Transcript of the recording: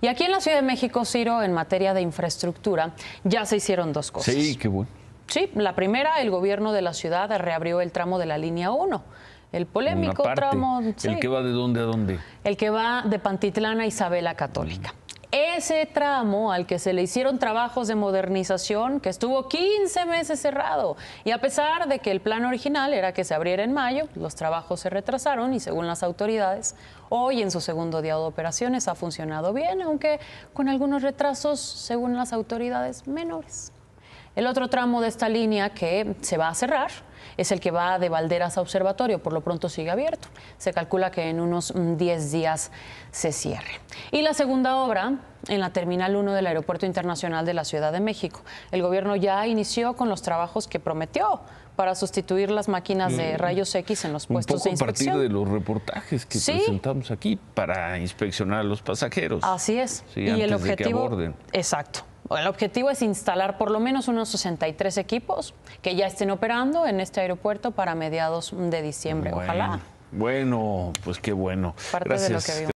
Y aquí en la Ciudad de México, Ciro, en materia de infraestructura, ya se hicieron dos cosas. Sí, qué bueno. Sí, la primera, el gobierno de la ciudad reabrió el tramo de la línea 1. El polémico tramo. el que va de dónde a dónde. El que va de Pantitlán a Isabela Católica ese tramo al que se le hicieron trabajos de modernización que estuvo 15 meses cerrado. Y a pesar de que el plan original era que se abriera en mayo, los trabajos se retrasaron y según las autoridades, hoy en su segundo día de operaciones ha funcionado bien, aunque con algunos retrasos, según las autoridades, menores. El otro tramo de esta línea que se va a cerrar es el que va de Valderas a Observatorio, por lo pronto sigue abierto. Se calcula que en unos 10 mm, días se cierre. Y la segunda obra en la Terminal 1 del Aeropuerto Internacional de la Ciudad de México. El gobierno ya inició con los trabajos que prometió para sustituir las máquinas de eh, rayos X en los puestos Un poco de A partir de los reportajes que presentamos aquí para inspeccionar a los pasajeros. Así es. y el objetivo exacto el objetivo es instalar por lo menos unos 63 equipos que ya estén operando en este aeropuerto para mediados de diciembre. Ojalá. Bueno, pues qué bueno.